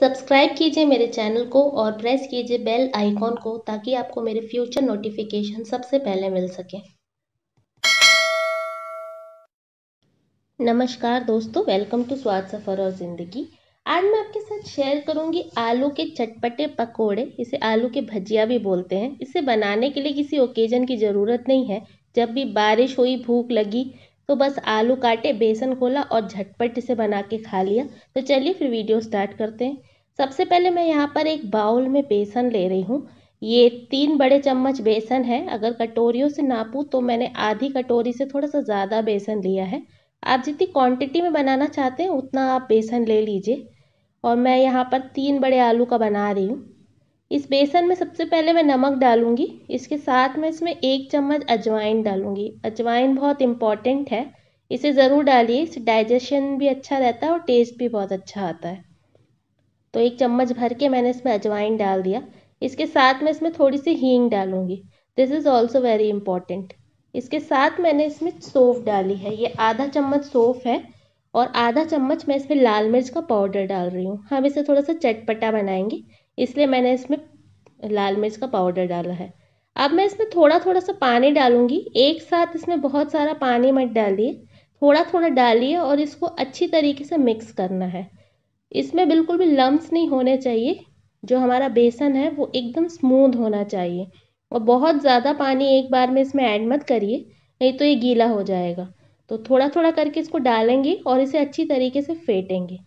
subscribe कीजिए मेरे channel को और प्रेस कीजिए बेल आइकॉन को ताकि आपको मेरे फ्यूचर नोटिफिकेशन सबसे पहले मिल सके नमस्कार दोस्तों वेलकम टू स्वाद सफ़र और ज़िंदगी आज मैं आपके साथ शेयर करूंगी आलू के चटपटे पकोड़े इसे आलू के भजिया भी बोलते हैं इसे बनाने के लिए किसी ओकेजन की ज़रूरत नहीं है जब भी बारिश हुई भूख लगी तो बस आलू काटे बेसन खोला और झटपट इसे बना के खा लिया तो चलिए फिर वीडियो स्टार्ट करते हैं सबसे पहले मैं यहाँ पर एक बाउल में बेसन ले रही हूँ ये तीन बड़े चम्मच बेसन है अगर कटोरियों से नापूँ तो मैंने आधी कटोरी से थोड़ा सा ज़्यादा बेसन लिया है आप जितनी क्वांटिटी में बनाना चाहते हैं उतना आप बेसन ले लीजिए और मैं यहाँ पर तीन बड़े आलू का बना रही हूँ इस बेसन में सबसे पहले मैं नमक डालूंगी इसके साथ में इसमें एक चम्मच अजवाइन डालूंगी अजवाइन बहुत इम्पॉर्टेंट है इसे ज़रूर डालिए इससे डाइजेशन भी अच्छा रहता है और टेस्ट भी बहुत अच्छा आता है तो एक चम्मच भर के मैंने इसमें अजवाइन डाल दिया इसके साथ में इसमें थोड़ी सी हींग डालूँगी this is also very important इसके साथ मैंने इसमें सोफ डाली है ये आधा चम्मच सोफ है और आधा चम्मच मैं इसमें लाल मिर्च का पाउडर डाल रही हूँ हम इसे थोड़ा सा चटपटा बनाएंगे इसलिए मैंने इसमें लाल मिर्च का पाउडर डाला है अब मैं इसमें थोड़ा थोड़ा सा पानी डालूंगी एक साथ इसमें बहुत सारा पानी मत डालिए थोड़ा थोड़ा डालिए और इसको अच्छी तरीके से मिक्स करना है इसमें बिल्कुल भी लम्स नहीं होने चाहिए जो हमारा बेसन है वो एकदम स्मूथ होना चाहिए और बहुत ज़्यादा पानी एक बार में इसमें ऐड मत करिए नहीं तो ये गीला हो जाएगा तो थोड़ा थोड़ा करके इसको डालेंगे और इसे अच्छी तरीके से फेंटेंगे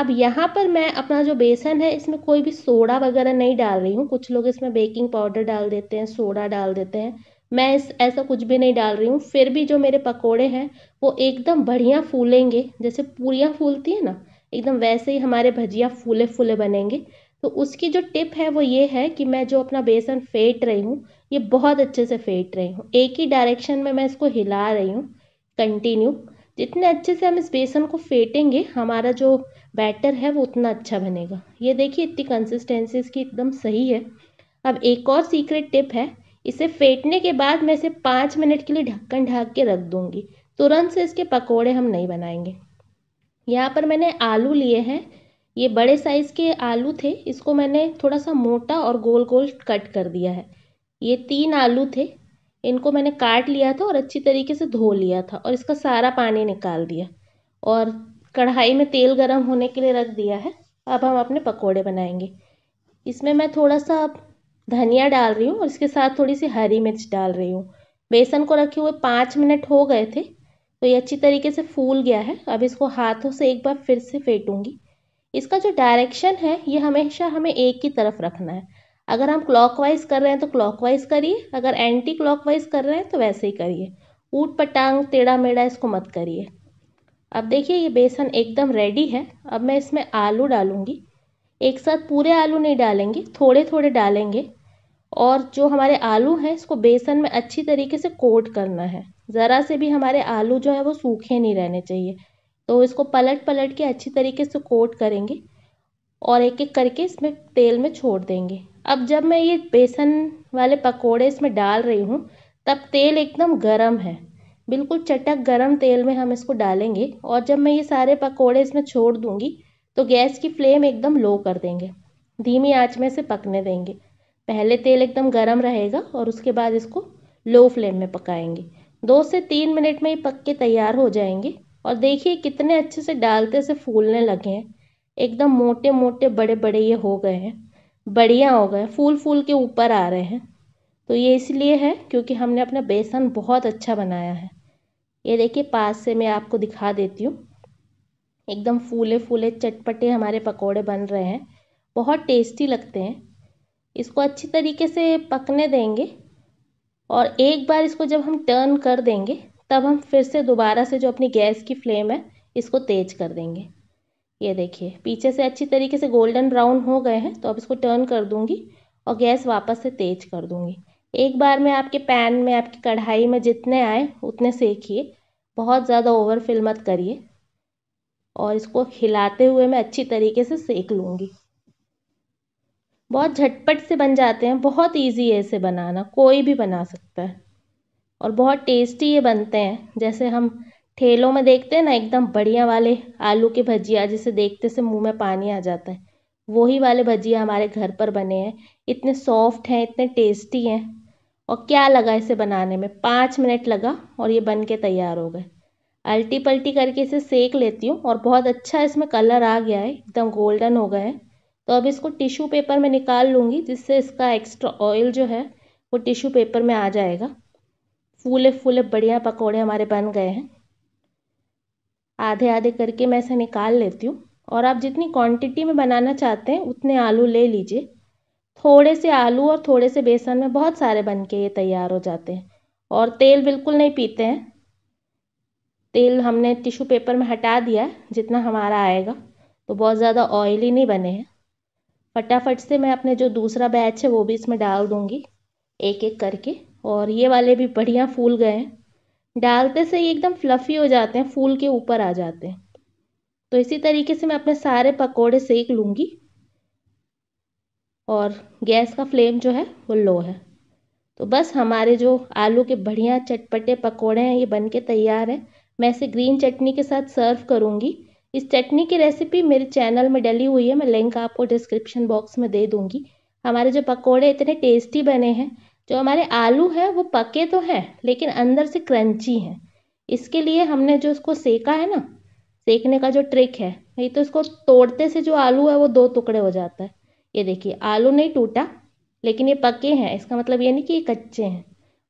अब यहाँ पर मैं अपना जो बेसन है इसमें कोई भी सोडा वगैरह नहीं डाल रही हूँ कुछ लोग इसमें बेकिंग पाउडर डाल देते हैं सोडा डाल देते हैं मैं इस ऐसा कुछ भी नहीं डाल रही हूँ फिर भी जो मेरे पकोड़े हैं वो एकदम बढ़िया फूलेंगे जैसे पूरियाँ फूलती है ना एकदम वैसे ही हमारे भजिया फूले फूले बनेंगे तो उसकी जो टिप है वो ये है कि मैं जो अपना बेसन फेंट रही हूँ ये बहुत अच्छे से फेंट रही हूँ एक ही डायरेक्शन में मैं इसको हिला रही हूँ कंटिन्यू जितने अच्छे से हम इस बेसन को फेंटेंगे हमारा जो बैटर है वो उतना अच्छा बनेगा ये देखिए इतनी कंसिस्टेंसी इसकी एकदम सही है अब एक और सीक्रेट टिप है इसे फेंटने के बाद मैं इसे पाँच मिनट के लिए ढक्कन ढाक के रख दूँगी तुरंत से इसके पकोड़े हम नहीं बनाएंगे यहाँ पर मैंने आलू लिए हैं ये बड़े साइज़ के आलू थे इसको मैंने थोड़ा सा मोटा और गोल गोल कट कर दिया है ये तीन आलू थे इनको मैंने काट लिया था और अच्छी तरीके से धो लिया था और इसका सारा पानी निकाल दिया और कढ़ाई में तेल गरम होने के लिए रख दिया है अब हम अपने पकोड़े बनाएंगे इसमें मैं थोड़ा सा धनिया डाल रही हूँ और इसके साथ थोड़ी सी हरी मिर्च डाल रही हूँ बेसन को रखे हुए पाँच मिनट हो गए थे तो ये अच्छी तरीके से फूल गया है अब इसको हाथों से एक बार फिर से फेंटूँगी इसका जो डायरेक्शन है ये हमेशा हमें एक ही तरफ रखना है अगर हम क्लॉकवाइज कर रहे हैं तो क्लॉकवाइज करिए अगर एंटी क्लॉकवाइज कर रहे हैं तो वैसे ही करिए ऊट पटांग टेढ़ा मेढ़ा इसको मत करिए अब देखिए ये बेसन एकदम रेडी है अब मैं इसमें आलू डालूँगी एक साथ पूरे आलू नहीं डालेंगे थोड़े थोड़े डालेंगे और जो हमारे आलू हैं इसको बेसन में अच्छी तरीके से कोट करना है ज़रा से भी हमारे आलू जो है वो सूखे नहीं रहने चाहिए तो इसको पलट पलट के अच्छी तरीके से कोट करेंगे और एक एक करके इसमें तेल में छोड़ देंगे अब जब मैं ये बेसन वाले पकौड़े इसमें डाल रही हूँ तब तेल एकदम गर्म है बिल्कुल चटक गर्म तेल में हम इसको डालेंगे और जब मैं ये सारे पकौड़े इसमें छोड़ दूँगी तो गैस की फ्लेम एकदम लो कर देंगे धीमी आँच में से पकने देंगे पहले तेल एकदम गर्म रहेगा और उसके बाद इसको लो फ्लेम में पकाएंगे दो से तीन मिनट में ही पक के तैयार हो जाएंगे और देखिए कितने अच्छे से डालते से फूलने लगे हैं एकदम मोटे मोटे बड़े बड़े ये हो गए हैं बढ़िया हो गए फूल फूल के ऊपर आ रहे हैं तो ये इसलिए है क्योंकि हमने अपना बेसन बहुत अच्छा बनाया है ये देखिए पास से मैं आपको दिखा देती हूँ एकदम फूले फूले चटपटे हमारे पकोड़े बन रहे हैं बहुत टेस्टी लगते हैं इसको अच्छी तरीके से पकने देंगे और एक बार इसको जब हम टर्न कर देंगे तब हम फिर से दोबारा से जो अपनी गैस की फ्लेम है इसको तेज कर देंगे ये देखिए पीछे से अच्छी तरीके से गोल्डन ब्राउन हो गए हैं तो अब इसको टर्न कर दूंगी और गैस वापस से तेज कर दूँगी एक बार में आपके पैन में आपकी कढ़ाई में जितने आए उतने सेकिए बहुत ज़्यादा ओवर फिल मत करिए और इसको हिलाते हुए मैं अच्छी तरीके से सेक लूँगी बहुत झटपट से बन जाते हैं बहुत इजी है इसे बनाना कोई भी बना सकता है और बहुत टेस्टी ये बनते हैं जैसे हम ठेलों में देखते हैं ना एकदम बढ़िया वाले आलू के भजिया जिसे देखते से मुँह में पानी आ जाता है वही वाले भजिया हमारे घर पर बने हैं इतने सॉफ्ट हैं इतने टेस्टी हैं और क्या लगा इसे बनाने में पाँच मिनट लगा और ये बन के तैयार हो गए अल्टी पल्टी करके इसे सेक लेती हूँ और बहुत अच्छा इसमें कलर आ गया है एकदम गोल्डन हो गए हैं तो अब इसको टिश्यू पेपर में निकाल लूँगी जिससे इसका एक्स्ट्रा ऑयल जो है वो टिश्यू पेपर में आ जाएगा फूले फूले बढ़िया पकौड़े हमारे बन गए हैं आधे आधे करके मैं इसे निकाल लेती हूँ और आप जितनी क्वांटिटी में बनाना चाहते हैं उतने आलू ले लीजिए थोड़े से आलू और थोड़े से बेसन में बहुत सारे बन के ये तैयार हो जाते हैं और तेल बिल्कुल नहीं पीते हैं तेल हमने टिश्यू पेपर में हटा दिया है जितना हमारा आएगा तो बहुत ज़्यादा ऑयली नहीं बने हैं फटाफट से मैं अपने जो दूसरा बैच है वो भी इसमें डाल दूँगी एक एक करके और ये वाले भी बढ़िया फूल गए हैं डालते से ही एकदम फ्लफ़ी हो जाते हैं फूल के ऊपर आ जाते हैं तो इसी तरीके से मैं अपने सारे पकोड़े सेक लूँगी और गैस का फ्लेम जो है वो लो है तो बस हमारे जो आलू के बढ़िया चटपटे पकोड़े हैं ये बन के तैयार हैं मैं इसे ग्रीन चटनी के साथ सर्व करूँगी इस चटनी की रेसिपी मेरे चैनल में डली हुई है मैं लिंक आपको डिस्क्रिप्शन बॉक्स में दे दूँगी हमारे जो पकोड़े इतने टेस्टी बने हैं जो हमारे आलू है वो पके तो हैं लेकिन अंदर से क्रंची हैं इसके लिए हमने जो उसको सेका है ना सेकने का जो ट्रिक है नहीं तो इसको तोड़ते से जो आलू है वो दो टुकड़े हो जाता है ये देखिए आलू नहीं टूटा लेकिन ये पके हैं इसका मतलब ये नहीं कि ये कच्चे हैं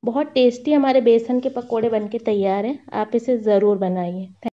बहुत टेस्टी हमारे बेसन के पकौड़े बनके तैयार हैं आप इसे ज़रूर बनाइए